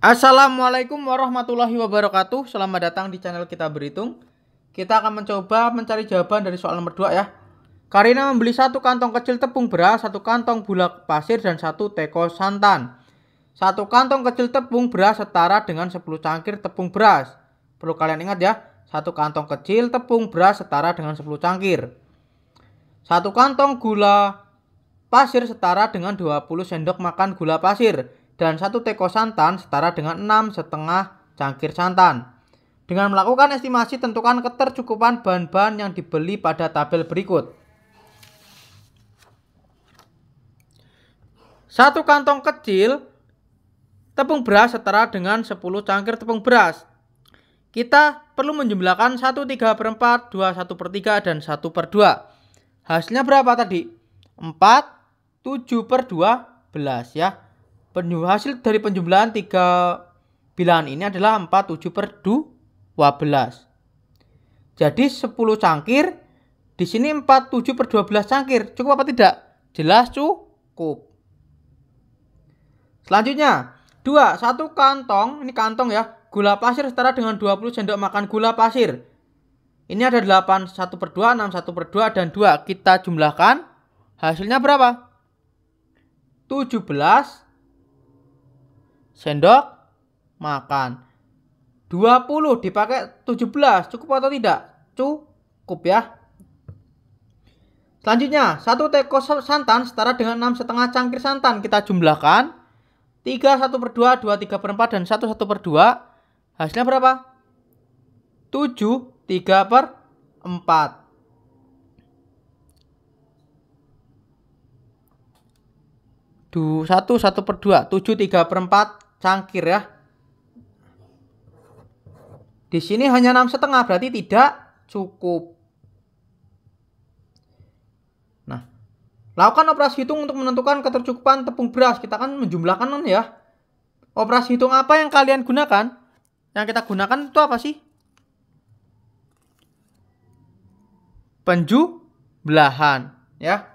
Assalamualaikum warahmatullahi wabarakatuh. Selamat datang di channel kita berhitung. Kita akan mencoba mencari jawaban dari soal nomor 2 ya. Karina membeli satu kantong kecil tepung beras, satu kantong gula pasir, dan satu teko santan. Satu kantong kecil tepung beras setara dengan 10 cangkir tepung beras. Perlu kalian ingat ya, satu kantong kecil tepung beras setara dengan 10 cangkir. Satu kantong gula pasir setara dengan 20 sendok makan gula pasir dan satu teko santan setara dengan 6 setengah cangkir santan. Dengan melakukan estimasi tentukan ketercukupan bahan-bahan yang dibeli pada tabel berikut. Satu kantong kecil tepung beras setara dengan 10 cangkir tepung beras. Kita perlu menjumlahkan 1 3 per 4, 2 1 per 3, dan 1 per 2. Hasilnya berapa tadi? 4, 7 per 2, 11 ya penjuh, hasil dari penjumlahan tiga bilangan ini adalah 47 per 12. Jadi 10 cangkir, di sini 47 per 12 cangkir. Cukup apa tidak? Jelas cukup. Selanjutnya, 2. Satu kantong, ini kantong ya, gula pasir setara dengan 20 sendok makan gula pasir. Ini ada 8, 1 per 2, 6, 1 per 2, dan 2. Kita jumlahkan. Hasilnya berapa? 17 sendok makan. 20 dipakai 17 cukup atau tidak? Cukup ya. Selanjutnya, 1 teko santan setara dengan 6 setengah cangkir santan. Kita jumlahkan. 3, 1 per 2, 2, 3 per 4, dan 1, 1 per 2. Hasilnya berapa? 7, 3 per 4. Du, 1, 1 per 2, 7, 3 per 4, cangkir ya. Di sini hanya enam setengah berarti tidak cukup. Nah, lakukan operasi hitung untuk menentukan ketercukupan tepung beras. Kita kan menjumlahkan ya. Operasi hitung apa yang kalian gunakan? Yang kita gunakan itu apa sih? Penjumlahan, ya.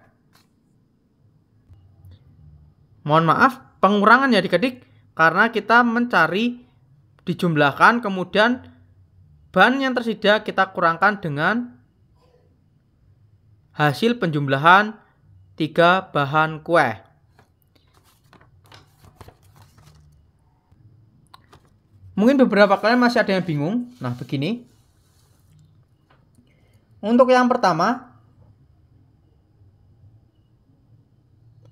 Mohon maaf, pengurangan ya diketik. Karena kita mencari dijumlahkan kemudian ban yang tersedia kita kurangkan dengan hasil penjumlahan tiga bahan kue. Mungkin beberapa kalian masih ada yang bingung. Nah, begini. Untuk yang pertama,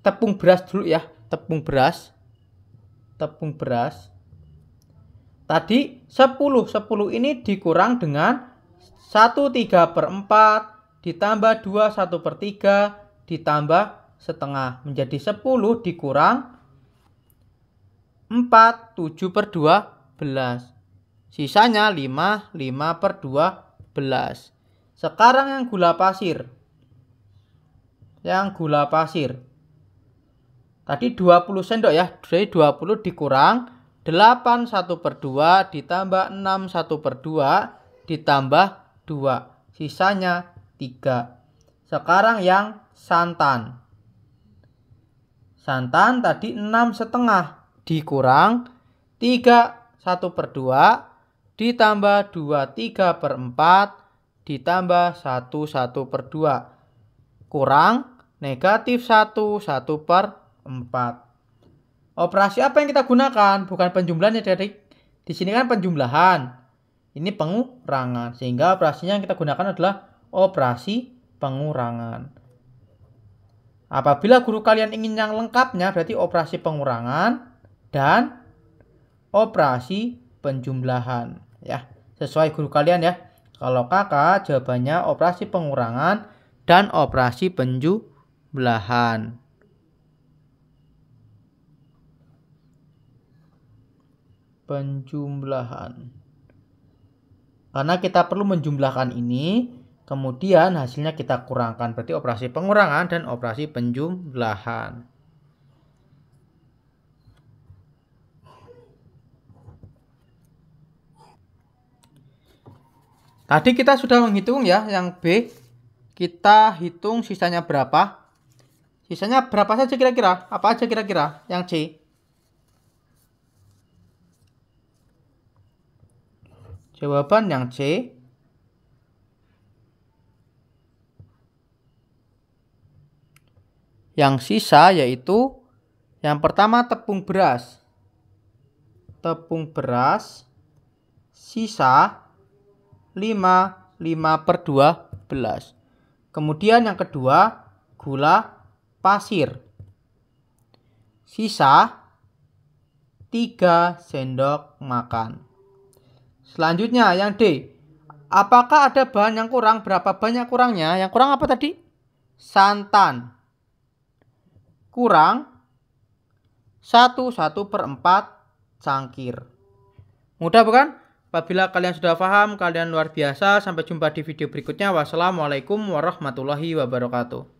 tepung beras dulu ya, tepung beras tepung beras tadi 10 10 ini dikurang dengan 1 3 per 4 ditambah 2 1 per 3 ditambah setengah menjadi 10 dikurang 4 7 per 12 sisanya 5 5 per 12 sekarang yang gula pasir yang gula pasir Tadi 20 sendok ya. Jadi 20 dikurang 8 1 per 2 ditambah 6 1 per 2 ditambah 2. Sisanya 3. Sekarang yang santan. Santan tadi 6 setengah dikurang 3 1 per 2 ditambah 2 3 per 4 ditambah 1 1 per 2 kurang negatif 1 1 per 2. 4. Operasi apa yang kita gunakan? Bukan penjumlahan ya Derek. di sini kan penjumlahan. Ini pengurangan. Sehingga operasinya yang kita gunakan adalah operasi pengurangan. Apabila guru kalian ingin yang lengkapnya berarti operasi pengurangan dan operasi penjumlahan ya. Sesuai guru kalian ya. Kalau kakak jawabannya operasi pengurangan dan operasi penjumlahan. penjumlahan. Karena kita perlu menjumlahkan ini, kemudian hasilnya kita kurangkan. Berarti operasi pengurangan dan operasi penjumlahan. Tadi kita sudah menghitung ya yang B. Kita hitung sisanya berapa. Sisanya berapa saja kira-kira? Apa aja kira-kira yang C? Jawaban yang C. Yang sisa yaitu yang pertama tepung beras. Tepung beras sisa 5 5 per 12. Kemudian yang kedua gula pasir. Sisa 3 sendok makan. Selanjutnya yang D. Apakah ada bahan yang kurang? Berapa banyak kurangnya? Yang kurang apa tadi? Santan. Kurang 1, 1 per 4 cangkir. Mudah bukan? Apabila kalian sudah paham, kalian luar biasa. Sampai jumpa di video berikutnya. Wassalamualaikum warahmatullahi wabarakatuh.